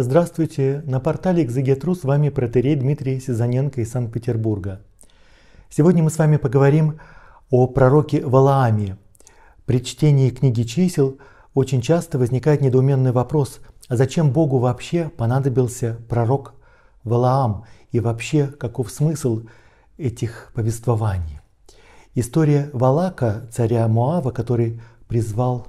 Здравствуйте! На портале Экзегетру с вами протерей Дмитрий Сизаненко из Санкт-Петербурга. Сегодня мы с вами поговорим о пророке Валааме. При чтении книги чисел очень часто возникает недоуменный вопрос, а зачем Богу вообще понадобился пророк Валаам и вообще каков смысл этих повествований? История Валака, царя Муава, который призвал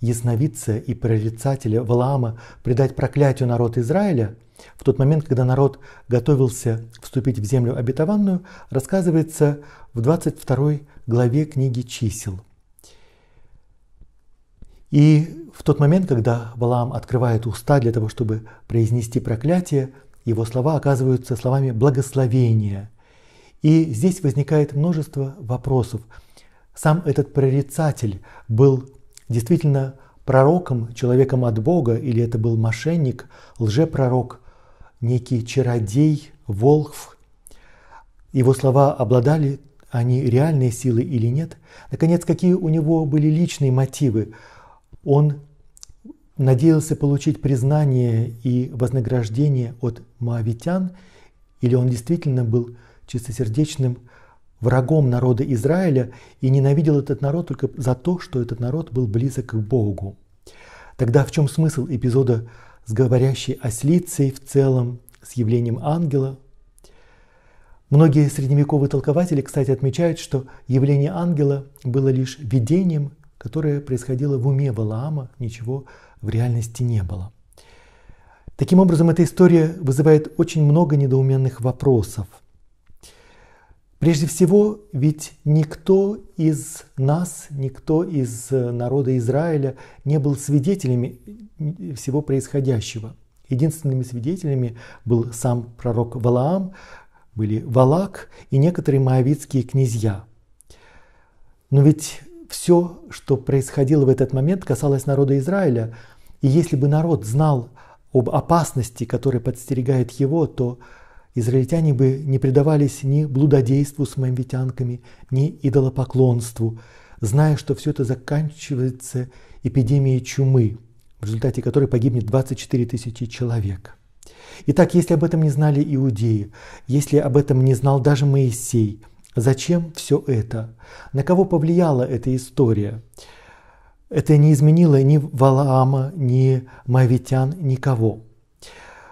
ясновидца и прорицателя Валаама предать проклятию народ Израиля, в тот момент, когда народ готовился вступить в землю обетованную, рассказывается в 22 главе книги «Чисел». И в тот момент, когда Валаам открывает уста для того, чтобы произнести проклятие, его слова оказываются словами благословения. И здесь возникает множество вопросов. Сам этот прорицатель был Действительно, пророком, человеком от Бога, или это был мошенник, лжепророк, некий чародей, волхв, его слова обладали они реальной силой или нет. Наконец, какие у него были личные мотивы. Он надеялся получить признание и вознаграждение от моавитян, или он действительно был чистосердечным врагом народа Израиля и ненавидел этот народ только за то, что этот народ был близок к Богу. Тогда в чем смысл эпизода с говорящей ослицей в целом, с явлением ангела? Многие средневековые толкователи, кстати, отмечают, что явление ангела было лишь видением, которое происходило в уме Валаама, ничего в реальности не было. Таким образом, эта история вызывает очень много недоуменных вопросов – Прежде всего, ведь никто из нас, никто из э, народа Израиля не был свидетелями всего происходящего. Единственными свидетелями был сам пророк Валаам, были Валак и некоторые моавитские князья. Но ведь все, что происходило в этот момент, касалось народа Израиля. И если бы народ знал об опасности, которая подстерегает его, то израильтяне бы не предавались ни блудодейству с мамвитянками, ни идолопоклонству, зная, что все это заканчивается эпидемией чумы, в результате которой погибнет 24 тысячи человек. Итак, если об этом не знали иудеи, если об этом не знал даже Моисей, зачем все это? На кого повлияла эта история? Это не изменило ни Валаама, ни Моавитян, никого.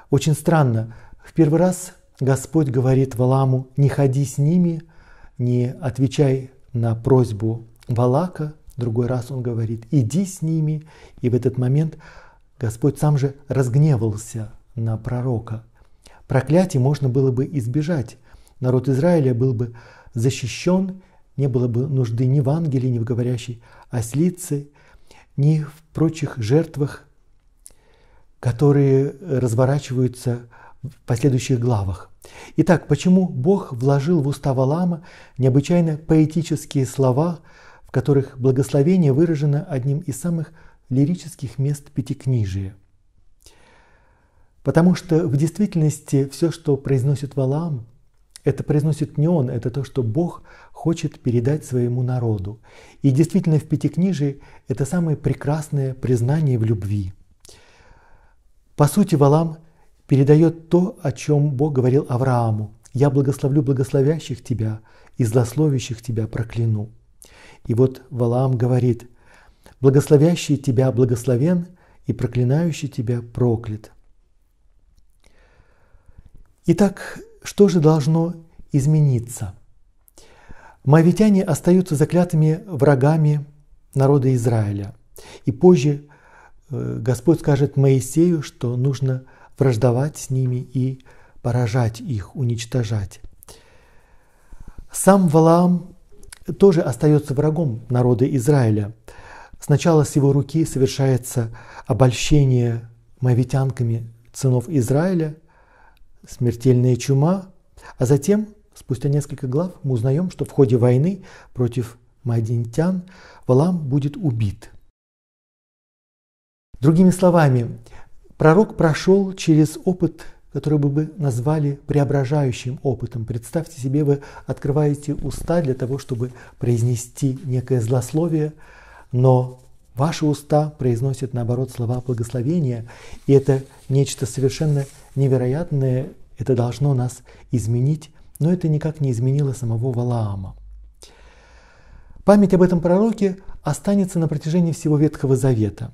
Очень странно. В первый раз Господь говорит Валаму, не ходи с ними, не отвечай на просьбу Валака, другой раз он говорит, иди с ними. И в этот момент Господь сам же разгневался на пророка. Проклятие можно было бы избежать. Народ Израиля был бы защищен, не было бы нужды ни в ангеле, ни в говорящей ослице, ни в прочих жертвах, которые разворачиваются в последующих главах. Итак, почему Бог вложил в уста Валаама необычайно поэтические слова, в которых благословение выражено одним из самых лирических мест Пятикнижия? Потому что в действительности все, что произносит валам, это произносит не он, это то, что Бог хочет передать своему народу. И действительно в Пятикнижии это самое прекрасное признание в любви. По сути, Валам передает то, о чем Бог говорил Аврааму. «Я благословлю благословящих тебя и злословящих тебя прокляну». И вот Валаам говорит, «Благословящий тебя благословен, и проклинающий тебя проклят». Итак, что же должно измениться? Моавитяне остаются заклятыми врагами народа Израиля. И позже э, Господь скажет Моисею, что нужно – враждовать с ними и поражать их, уничтожать. Сам Валаам тоже остается врагом народа Израиля. Сначала с его руки совершается обольщение мавитянками сынов Израиля, смертельная чума, а затем, спустя несколько глав, мы узнаем, что в ходе войны против мадинтян Валам будет убит. Другими словами, Пророк прошел через опыт, который бы вы назвали преображающим опытом. Представьте себе, вы открываете уста для того, чтобы произнести некое злословие, но ваши уста произносят, наоборот, слова благословения, и это нечто совершенно невероятное, это должно нас изменить, но это никак не изменило самого Валаама. Память об этом пророке останется на протяжении всего Ветхого Завета.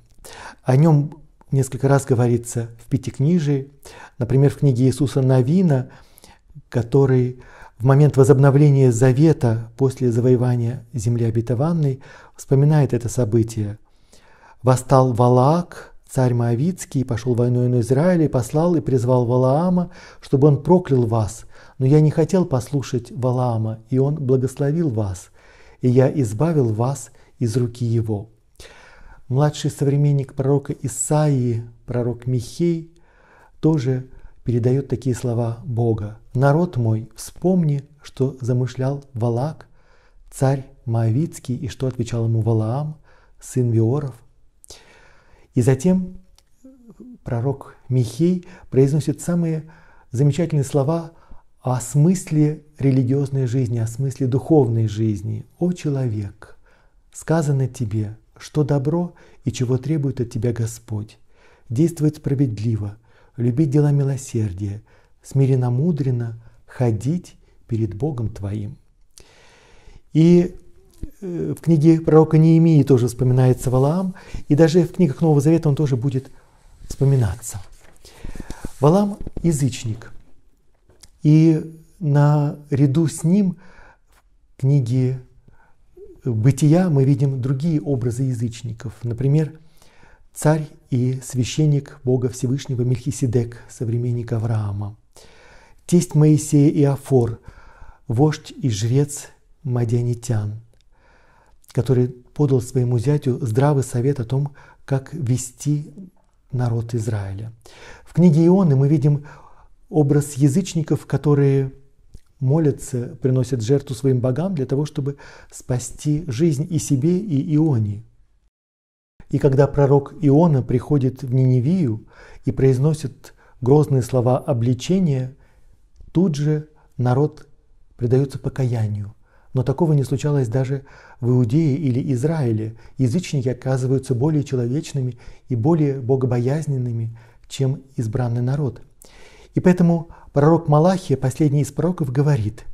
О нем несколько раз говорится в Пятикнижии, например, в книге Иисуса Навина, который в момент возобновления завета после завоевания земли обетованной вспоминает это событие. «Восстал Валаак, царь Моавицкий, пошел войной на Израиль и послал и призвал Валаама, чтобы он проклял вас. Но я не хотел послушать Валаама, и он благословил вас, и я избавил вас из руки его». Младший современник пророка Исаии, пророк Михей, тоже передает такие слова Бога. «Народ мой, вспомни, что замышлял Валак, царь Моавицкий, и что отвечал ему Валаам, сын Виоров». И затем пророк Михей произносит самые замечательные слова о смысле религиозной жизни, о смысле духовной жизни. «О человек, сказано тебе, что добро и чего требует от тебя Господь, действовать справедливо, любить дела милосердия, смиренно мудренно ходить перед Богом твоим. И э, в книге пророка Неемии тоже вспоминается Валаам, и даже в книгах Нового Завета он тоже будет вспоминаться. Валам – язычник, и наряду с ним в книге бытия мы видим другие образы язычников. Например, царь и священник Бога Всевышнего Мельхиседек, современник Авраама. Тесть Моисея и Афор, вождь и жрец Мадианитян, который подал своему зятю здравый совет о том, как вести народ Израиля. В книге Ионы мы видим образ язычников, которые молятся, приносят жертву своим богам для того, чтобы спасти жизнь и себе, и Ионии. И когда пророк Иона приходит в Ниневию и произносит грозные слова обличения, тут же народ предается покаянию. Но такого не случалось даже в Иудее или Израиле. Язычники оказываются более человечными и более богобоязненными, чем избранный народ – и поэтому пророк Малахия, последний из пророков, говорит,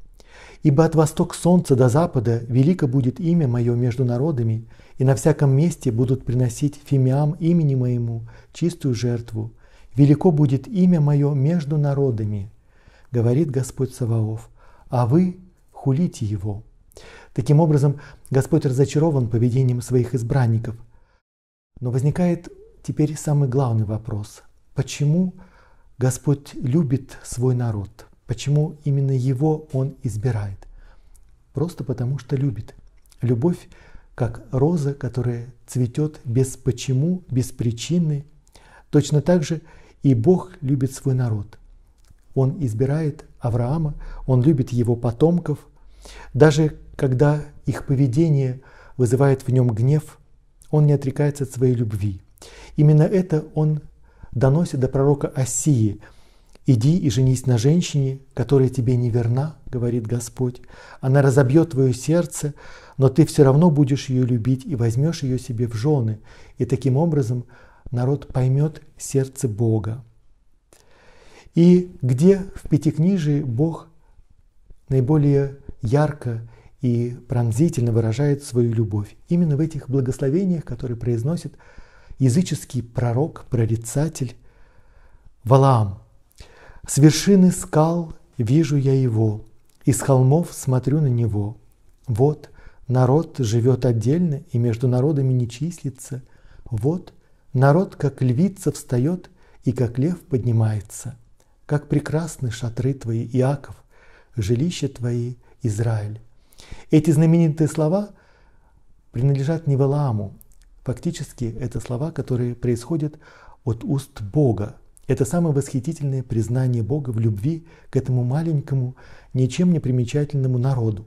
«Ибо от восток солнца до запада велико будет имя мое между народами, и на всяком месте будут приносить фимиам имени моему чистую жертву. Велико будет имя мое между народами», говорит Господь Саваоф, «а вы хулите его». Таким образом, Господь разочарован поведением своих избранников. Но возникает теперь самый главный вопрос. Почему Господь любит свой народ. Почему именно его Он избирает? Просто потому, что любит. Любовь как роза, которая цветет без почему, без причины. Точно так же и Бог любит свой народ. Он избирает Авраама, он любит его потомков. Даже когда их поведение вызывает в нем гнев, он не отрекается от своей любви. Именно это он доносит до пророка Осии. «Иди и женись на женщине, которая тебе не верна», — говорит Господь. «Она разобьет твое сердце, но ты все равно будешь ее любить и возьмешь ее себе в жены, и таким образом народ поймет сердце Бога». И где в Пятикнижии Бог наиболее ярко и пронзительно выражает свою любовь? Именно в этих благословениях, которые произносит языческий пророк, прорицатель Валаам. С вершины скал вижу я его, из холмов смотрю на него. Вот народ живет отдельно и между народами не числится. Вот народ, как львица, встает и как лев поднимается. Как прекрасны шатры твои, Иаков, жилища твои, Израиль. Эти знаменитые слова принадлежат не Валааму, Фактически это слова, которые происходят от уст Бога. Это самое восхитительное признание Бога в любви к этому маленькому, ничем не примечательному народу.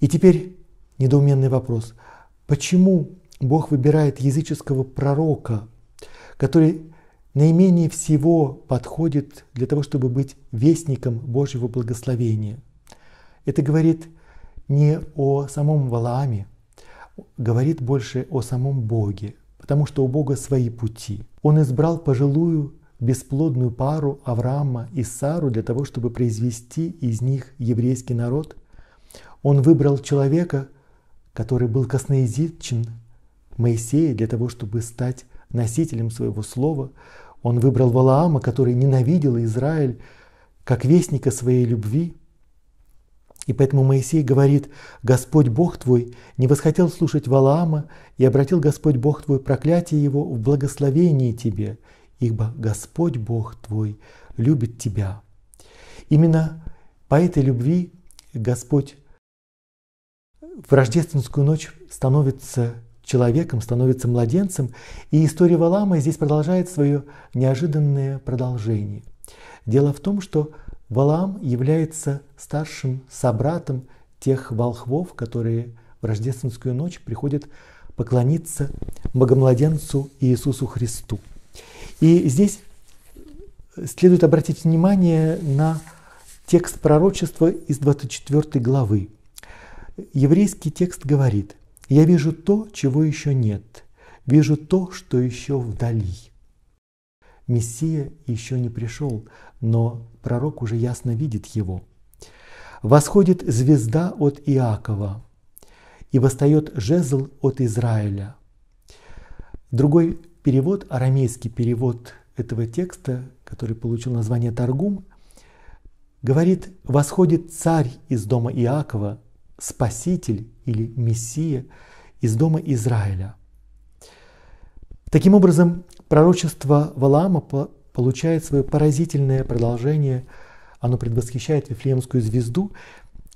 И теперь недоуменный вопрос. Почему Бог выбирает языческого пророка, который наименее всего подходит для того, чтобы быть вестником Божьего благословения? Это говорит не о самом Валааме, говорит больше о самом Боге, потому что у Бога свои пути. Он избрал пожилую бесплодную пару Авраама и Сару для того, чтобы произвести из них еврейский народ. Он выбрал человека, который был косноязычен, Моисея, для того, чтобы стать носителем своего слова. Он выбрал Валаама, который ненавидел Израиль, как вестника своей любви – и поэтому Моисей говорит, «Господь Бог твой не восхотел слушать Валаама, и обратил Господь Бог твой проклятие его в благословении тебе, ибо Господь Бог твой любит тебя». Именно по этой любви Господь в рождественскую ночь становится человеком, становится младенцем, и история Валама здесь продолжает свое неожиданное продолжение. Дело в том, что Валаам является старшим собратом тех волхвов, которые в рождественскую ночь приходят поклониться богомладенцу Иисусу Христу. И здесь следует обратить внимание на текст пророчества из 24 главы. Еврейский текст говорит, «Я вижу то, чего еще нет, вижу то, что еще вдали». Мессия еще не пришел, но пророк уже ясно видит его. Восходит звезда от Иакова, и восстает жезл от Израиля. Другой перевод, арамейский перевод этого текста, который получил название Таргум, говорит «восходит царь из дома Иакова, спаситель или мессия из дома Израиля». Таким образом, Пророчество Валаама получает свое поразительное продолжение. Оно предвосхищает Вифлеемскую звезду,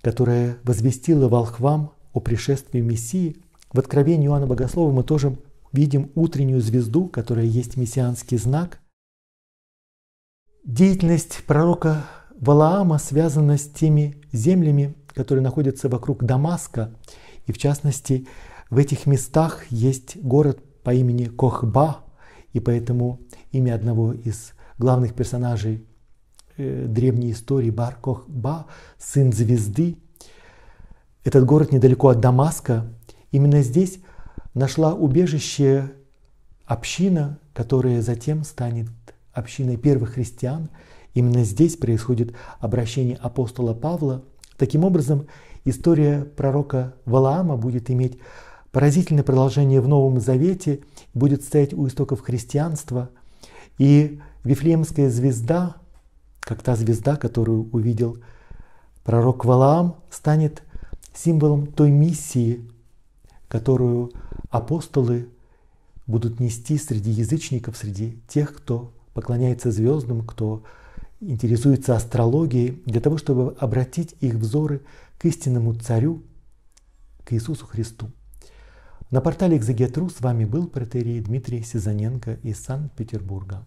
которая возвестила волхвам о пришествии Мессии. В Откровении Иоанна Богослова мы тоже видим утреннюю звезду, которая есть мессианский знак. Деятельность пророка Валаама связана с теми землями, которые находятся вокруг Дамаска. И в частности, в этих местах есть город по имени Кохба, и поэтому имя одного из главных персонажей э, древней истории Бар-Кохба, сын звезды, этот город недалеко от Дамаска, именно здесь нашла убежище община, которая затем станет общиной первых христиан. Именно здесь происходит обращение апостола Павла. Таким образом, история пророка Валаама будет иметь Поразительное продолжение в Новом Завете будет стоять у истоков христианства, и Вифлеемская звезда, как та звезда, которую увидел пророк Валаам, станет символом той миссии, которую апостолы будут нести среди язычников, среди тех, кто поклоняется звездам, кто интересуется астрологией, для того, чтобы обратить их взоры к истинному царю, к Иисусу Христу. На портале «Экзегетру» с вами был протерей Дмитрий Сизаненко из Санкт-Петербурга.